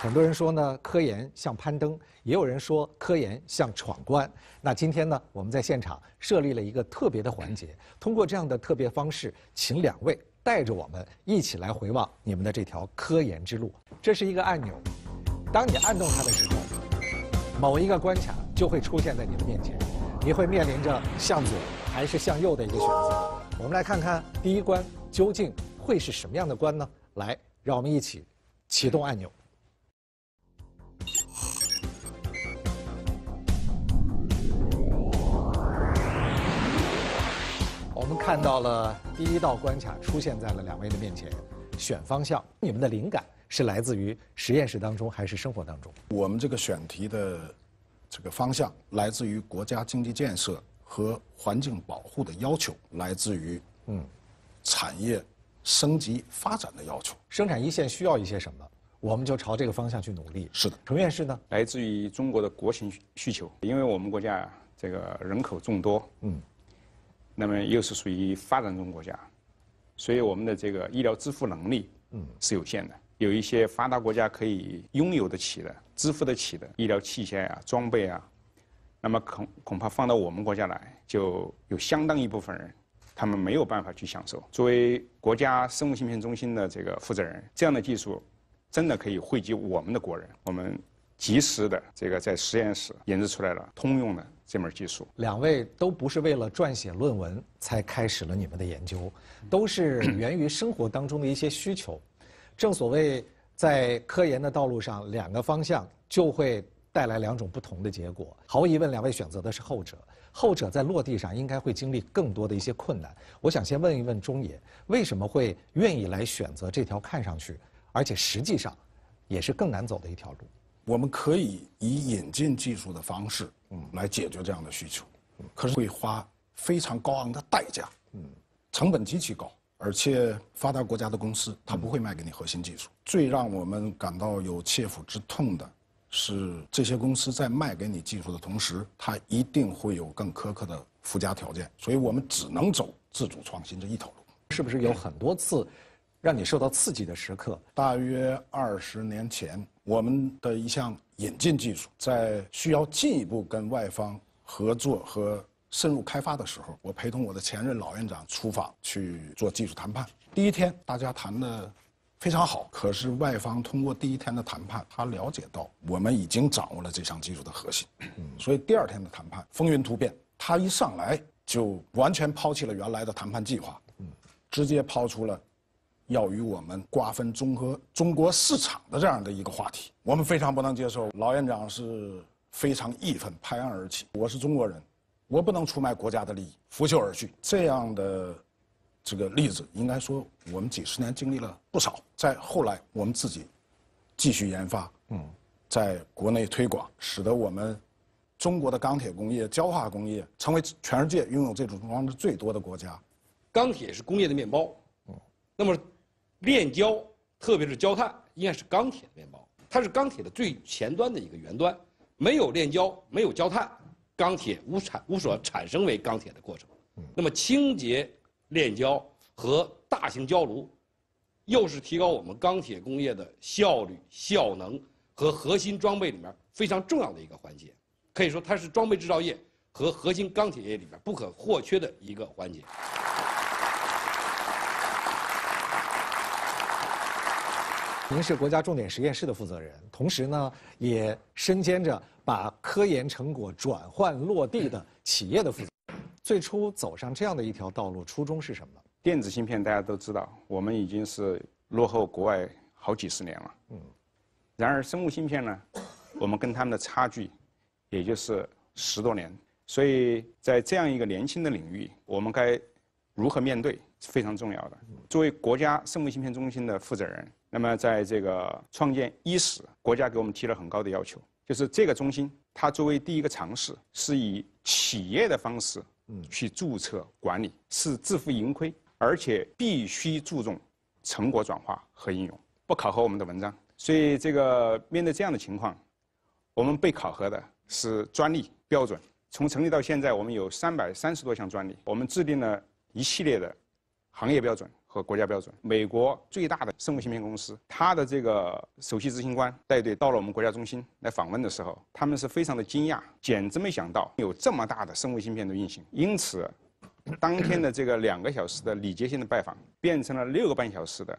很多人说呢，科研像攀登；也有人说科研像闯关。那今天呢，我们在现场设立了一个特别的环节，通过这样的特别方式，请两位带着我们一起来回望你们的这条科研之路。这是一个按钮，当你按动它的时候，某一个关卡就会出现在你的面前，你会面临着向左还是向右的一个选择。我们来看看第一关究竟会是什么样的关呢？来，让我们一起启动按钮。我们看到了第一道关卡出现在了两位的面前，选方向。你们的灵感是来自于实验室当中，还是生活当中？我们这个选题的这个方向来自于国家经济建设和环境保护的要求，来自于嗯，产业升级发展的要求。生产一线需要一些什么，我们就朝这个方向去努力。是的，程院士呢，来自于中国的国情需求，因为我们国家这个人口众多，嗯。那么又是属于发展中国家，所以我们的这个医疗支付能力，嗯，是有限的。有一些发达国家可以拥有的起的、支付得起的医疗器械啊、装备啊，那么恐恐怕放到我们国家来，就有相当一部分人，他们没有办法去享受。作为国家生物芯片中心的这个负责人，这样的技术，真的可以惠及我们的国人。我们。及时的，这个在实验室研制出来了通用的这门技术。两位都不是为了撰写论文才开始了你们的研究，都是 源于生活当中的一些需求。正所谓，在科研的道路上，两个方向就会带来两种不同的结果。毫无疑问，两位选择的是后者，后者在落地上应该会经历更多的一些困难。我想先问一问中野，为什么会愿意来选择这条看上去而且实际上也是更难走的一条路？我们可以以引进技术的方式，嗯，来解决这样的需求，可是会花非常高昂的代价，嗯，成本极其高，而且发达国家的公司它不会卖给你核心技术。最让我们感到有切肤之痛的，是这些公司在卖给你技术的同时，它一定会有更苛刻的附加条件，所以我们只能走自主创新这一条路。是不是有很多次，让你受到刺激的时刻？大约二十年前。我们的一项引进技术，在需要进一步跟外方合作和深入开发的时候，我陪同我的前任老院长出访去做技术谈判。第一天大家谈的非常好，可是外方通过第一天的谈判，他了解到我们已经掌握了这项技术的核心，所以第二天的谈判风云突变，他一上来就完全抛弃了原来的谈判计划，直接抛出了。要与我们瓜分中合中国市场的这样的一个话题，我们非常不能接受。老院长是非常义愤，拍案而起：“我是中国人，我不能出卖国家的利益。”拂袖而去。这样的这个例子，应该说我们几十年经历了不少。在后来，我们自己继续研发，在国内推广，使得我们中国的钢铁工业、焦化工业成为全世界拥有这种装置最多的国家。钢铁是工业的面包，那么。炼焦，特别是焦炭，应该是钢铁的面包。它是钢铁的最前端的一个原端，没有炼焦，没有焦炭，钢铁无产无所产生为钢铁的过程。那么，清洁炼焦和大型焦炉，又是提高我们钢铁工业的效率、效能和核心装备里面非常重要的一个环节。可以说，它是装备制造业和核心钢铁业里面不可或缺的一个环节。您是国家重点实验室的负责人，同时呢，也身兼着把科研成果转换落地的企业的负责。最初走上这样的一条道路，初衷是什么？电子芯片大家都知道，我们已经是落后国外好几十年了。嗯。然而生物芯片呢，我们跟他们的差距，也就是十多年。所以在这样一个年轻的领域，我们该如何面对，是非常重要的。作为国家生物芯片中心的负责人。那么，在这个创建伊始，国家给我们提了很高的要求，就是这个中心，它作为第一个尝试，是以企业的方式去注册管理，是自负盈亏，而且必须注重成果转化和应用，不考核我们的文章。所以，这个面对这样的情况，我们被考核的是专利标准。从成立到现在，我们有三百三十多项专利，我们制定了一系列的。行业标准和国家标准。美国最大的生物芯片公司，它的这个首席执行官带队到了我们国家中心来访问的时候，他们是非常的惊讶，简直没想到有这么大的生物芯片的运行。因此，当天的这个两个小时的礼节性的拜访，变成了六个半小时的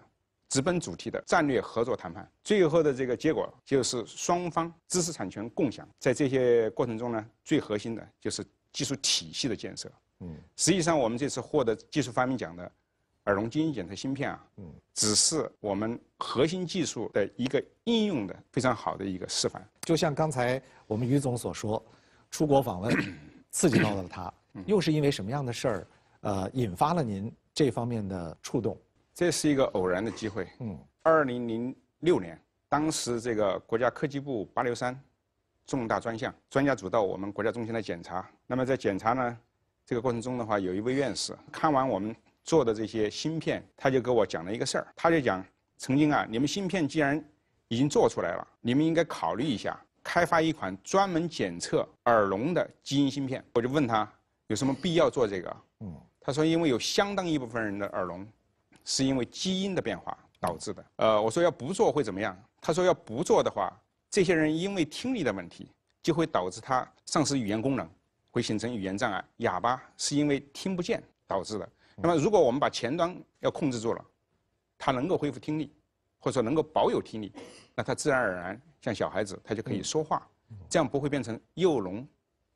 直奔主题的战略合作谈判。最后的这个结果就是双方知识产权共享。在这些过程中呢，最核心的就是技术体系的建设。嗯，实际上我们这次获得技术发明奖的耳聋基因检测芯片啊，嗯，只是我们核心技术的一个应用的非常好的一个示范。就像刚才我们于总所说，出国访问 刺激到了他，又是因为什么样的事儿，呃，引发了您这方面的触动？这是一个偶然的机会。嗯，二零零六年，当时这个国家科技部八六三重大专项专家组到我们国家中心来检查，那么在检查呢。这个过程中的话，有一位院士看完我们做的这些芯片，他就给我讲了一个事儿。他就讲，曾经啊，你们芯片既然已经做出来了，你们应该考虑一下开发一款专门检测耳聋的基因芯片。我就问他有什么必要做这个？嗯，他说因为有相当一部分人的耳聋，是因为基因的变化导致的。呃，我说要不做会怎么样？他说要不做的话，这些人因为听力的问题，就会导致他丧失语言功能。会形成语言障碍，哑巴是因为听不见导致的。那么，如果我们把前端要控制住了，他能够恢复听力，或者说能够保有听力，那他自然而然像小孩子，他就可以说话，这样不会变成又聋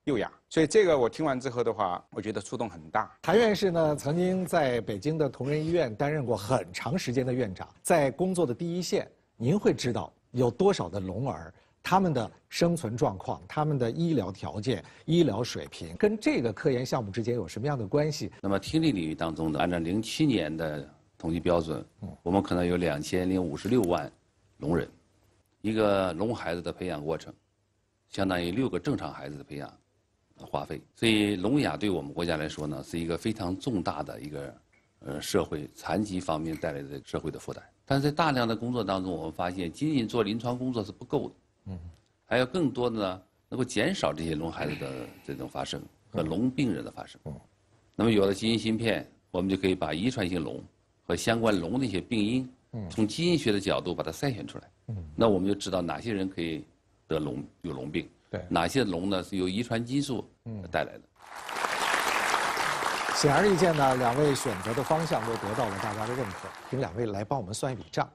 又哑。所以，这个我听完之后的话，我觉得触动很大。谭院士呢，曾经在北京的同仁医院担任过很长时间的院长，在工作的第一线，您会知道有多少的聋儿。他们的生存状况、他们的医疗条件、医疗水平，跟这个科研项目之间有什么样的关系？那么听力领域当中的，按照零七年的统计标准，我们可能有两千零五十六万聋人。一个聋孩子的培养过程，相当于六个正常孩子的培养花费。所以，聋哑对我们国家来说呢，是一个非常重大的一个呃社会残疾方面带来的社会的负担。但是在大量的工作当中，我们发现，仅仅做临床工作是不够的。嗯，还有更多的呢，能够减少这些聋孩子的这种发生和聋病人的发生。那么有了基因芯片，我们就可以把遗传性聋和相关聋的一些病因，嗯，从基因学的角度把它筛选出来。嗯，那我们就知道哪些人可以得聋有聋病，对，哪些聋呢是由遗传激素嗯带来的。显而易见呢，两位选择的方向都得到了大家的认可，请两位来帮我们算一笔账。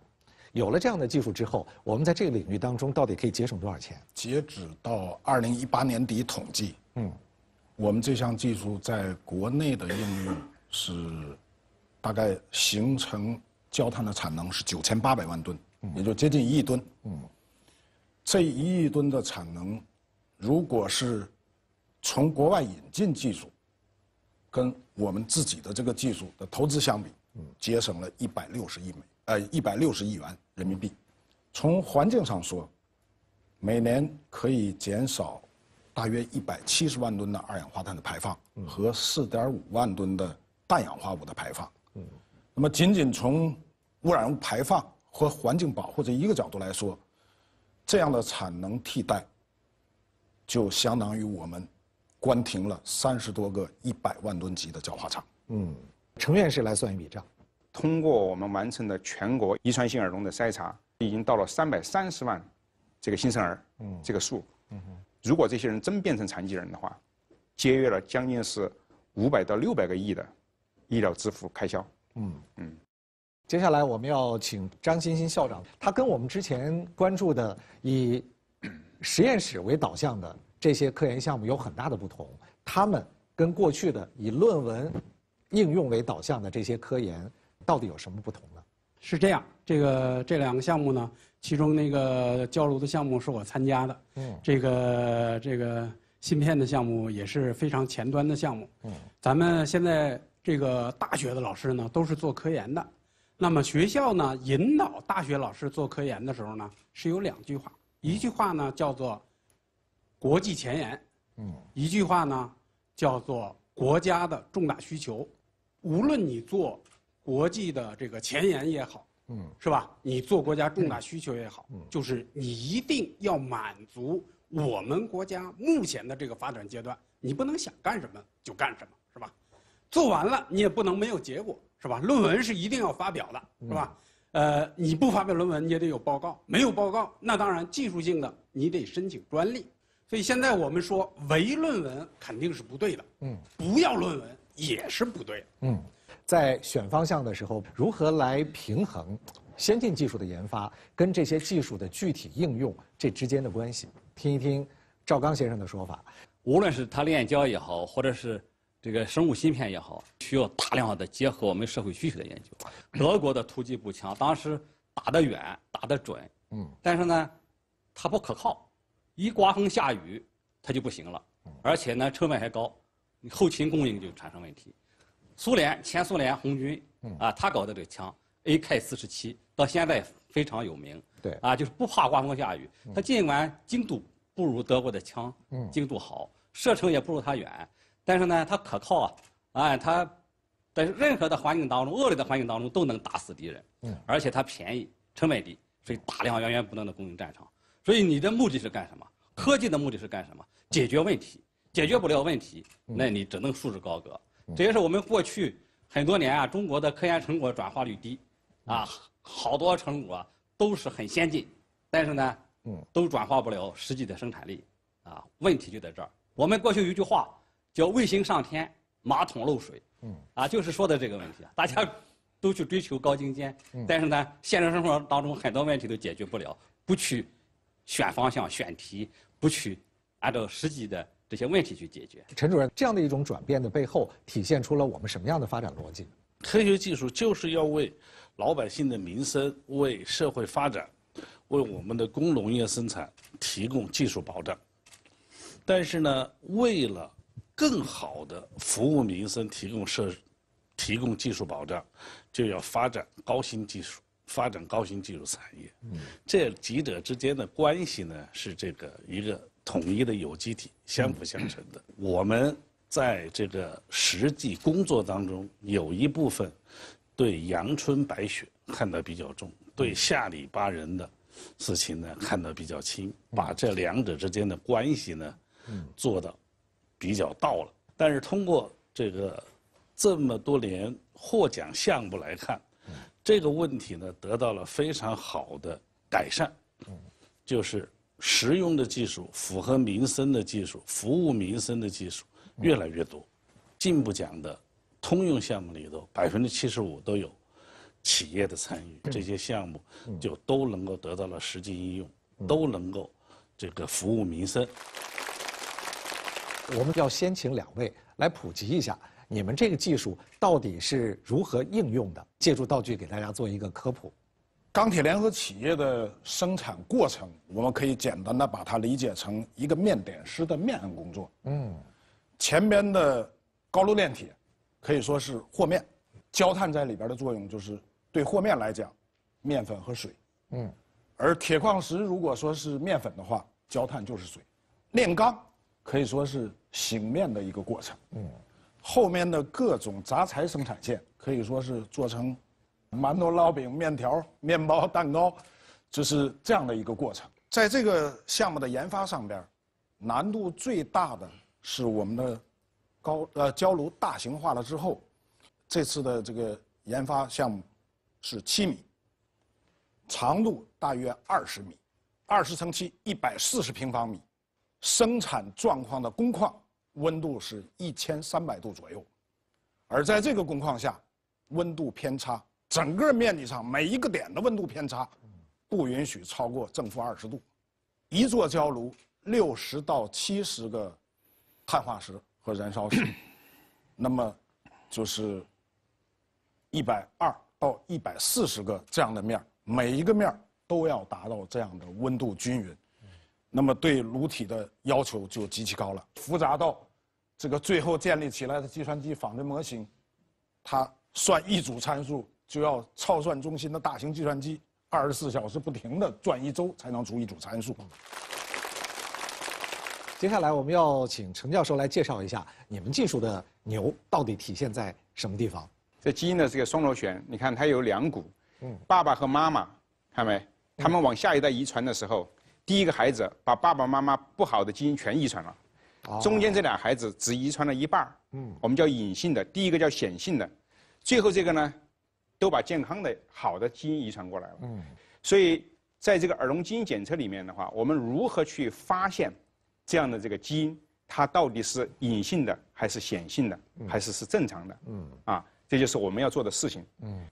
有了这样的技术之后，我们在这个领域当中到底可以节省多少钱？截止到二零一八年底统计，嗯，我们这项技术在国内的应用是大概形成焦炭的产能是九千八百万吨，也就接近一亿吨。嗯，这一亿吨的产能，如果是从国外引进技术，跟我们自己的这个技术的投资相比，节省了一百六十亿美元。呃，一百六十亿元人民币。从环境上说，每年可以减少大约一百七十万吨的二氧化碳的排放和四点五万吨的氮氧化物的排放。嗯。那么，仅仅从污染物排放和环境保护这一个角度来说，这样的产能替代就相当于我们关停了三十多个一百万吨级的焦化厂。嗯，程院士来算一笔账。通过我们完成的全国遗传性耳聋的筛查，已经到了三百三十万，这个新生儿，嗯，这个数，嗯，如果这些人真变成残疾人的话，节约了将近是五百到六百个亿的医疗支付开销，嗯嗯。接下来我们要请张欣欣校长，他跟我们之前关注的以实验室为导向的这些科研项目有很大的不同，他们跟过去的以论文应用为导向的这些科研。到底有什么不同呢？是这样，这个这两个项目呢，其中那个交流的项目是我参加的，嗯，这个这个芯片的项目也是非常前端的项目，嗯，咱们现在这个大学的老师呢都是做科研的，那么学校呢引导大学老师做科研的时候呢是有两句话，一句话呢叫做国际前沿，嗯，一句话呢叫做国家的重大需求，无论你做。国际的这个前沿也好，嗯，是吧？你做国家重大需求也好，嗯，就是你一定要满足我们国家目前的这个发展阶段，你不能想干什么就干什么，是吧？做完了你也不能没有结果，是吧？论文是一定要发表的，是吧？呃，你不发表论文你也得有报告，没有报告那当然技术性的你得申请专利，所以现在我们说唯论文肯定是不对的，嗯，不要论文也是不对，嗯。在选方向的时候，如何来平衡先进技术的研发跟这些技术的具体应用这之间的关系？听一听赵刚先生的说法。无论是他炼胶也好，或者是这个生物芯片也好，需要大量的结合我们社会需求的研究。德国的突击步枪当时打得远，打得准，嗯，但是呢，它不可靠，一刮风下雨，它就不行了，而且呢，成本还高，你后勤供应就产生问题。苏联前苏联红军啊，他搞的这个枪 AK-47，到现在非常有名。对啊，就是不怕刮风下雨。他尽管精度不如德国的枪，嗯，精度好，射程也不如它远，但是呢，它可靠啊，啊，它，在任何的环境当中，恶劣的环境当中都能打死敌人。嗯，而且它便宜，成本低，所以大量源源不断的供应战场。所以你的目的是干什么？科技的目的是干什么？解决问题，解决不了问题，那你只能束之高阁。这也是我们过去很多年啊，中国的科研成果转化率低，啊，好多成果都是很先进，但是呢，嗯，都转化不了实际的生产力，啊，问题就在这儿。我们过去有一句话叫“卫星上天，马桶漏水”，嗯，啊，就是说的这个问题。啊，大家，都去追求高精尖，但是呢，现实生活当中很多问题都解决不了。不去，选方向、选题，不去按照实际的。这些问题去解决，陈主任，这样的一种转变的背后，体现出了我们什么样的发展逻辑？科学技术就是要为老百姓的民生、为社会发展、为我们的工农业生产提供技术保障。但是呢，为了更好的服务民生，提供社，提供技术保障，就要发展高新技术，发展高新技术产业。嗯，这几者之间的关系呢，是这个一个。统一的有机体，相辅相成的。我们在这个实际工作当中，有一部分对“阳春白雪”看得比较重，对“下里巴人”的事情呢看得比较轻，把这两者之间的关系呢，嗯，做的比较到了。但是通过这个这么多年获奖项目来看，这个问题呢得到了非常好的改善，就是。实用的技术、符合民生的技术、服务民生的技术越来越多。进一步讲的，通用项目里头百分之七十五都有企业的参与，这些项目就都能够得到了实际应用，都能够这个服务民生。我们要先请两位来普及一下，你们这个技术到底是如何应用的？借助道具给大家做一个科普。钢铁联合企业的生产过程，我们可以简单的把它理解成一个面点师的面工作。嗯，前边的高炉炼铁可以说是和面，焦炭在里边的作用就是对和面来讲，面粉和水。嗯，而铁矿石如果说是面粉的话，焦炭就是水。炼钢可以说是醒面的一个过程。嗯，后面的各种杂材生产线可以说是做成。馒头、烙饼、面条、面包、蛋糕，就是这样的一个过程。在这个项目的研发上边，难度最大的是我们的高呃焦炉大型化了之后，这次的这个研发项目是七米长度，大约二十米，二十乘七，一百四十平方米，生产状况的工况温度是一千三百度左右，而在这个工况下，温度偏差。整个面积上每一个点的温度偏差不允许超过正负二十度。一座焦炉六十到七十个碳化石和燃烧室，那么就是一百二到一百四十个这样的面每一个面都要达到这样的温度均匀。那么对炉体的要求就极其高了，复杂到这个最后建立起来的计算机仿真模型，它算一组参数。就要超算中心的大型计算机二十四小时不停的转一周，才能出一组参数。接下来我们要请陈教授来介绍一下你们技术的牛到底体现在什么地方。这基因的这个双螺旋，你看它有两股，嗯，爸爸和妈妈，看没？他们往下一代遗传的时候，第一个孩子把爸爸妈妈不好的基因全遗传了，中间这俩孩子只遗传了一半嗯，我们叫隐性的，第一个叫显性的，最后这个呢？都把健康的好的基因遗传过来了，嗯，所以在这个耳聋基因检测里面的话，我们如何去发现这样的这个基因，它到底是隐性的还是显性的，还是是正常的？嗯，啊，这就是我们要做的事情。嗯，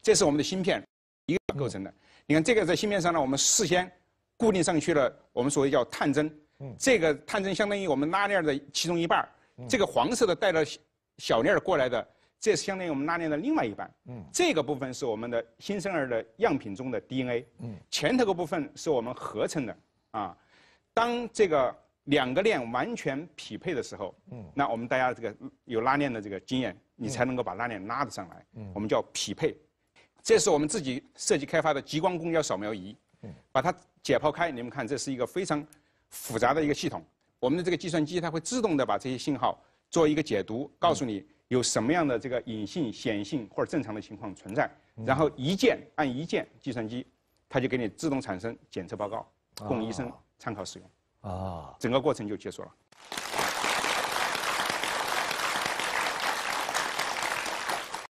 这是我们的芯片一个构成的。你看这个在芯片上呢，我们事先固定上去了，我们所谓叫探针。嗯，这个探针相当于我们拉链的其中一半这个黄色的带着小链过来的。这是相当于我们拉链的另外一半，嗯，这个部分是我们的新生儿的样品中的 DNA，嗯，前头个部分是我们合成的，啊，当这个两个链完全匹配的时候，嗯，那我们大家这个有拉链的这个经验，你才能够把拉链拉得上来，嗯，我们叫匹配，这是我们自己设计开发的激光公交扫描仪，嗯，把它解剖开，你们看这是一个非常复杂的一个系统，我们的这个计算机它会自动的把这些信号做一个解读，告诉你。有什么样的这个隐性、显性或者正常的情况存在，然后一键按一键计算机，它就给你自动产生检测报告，供医生参考使用。啊，整个过程就结束了。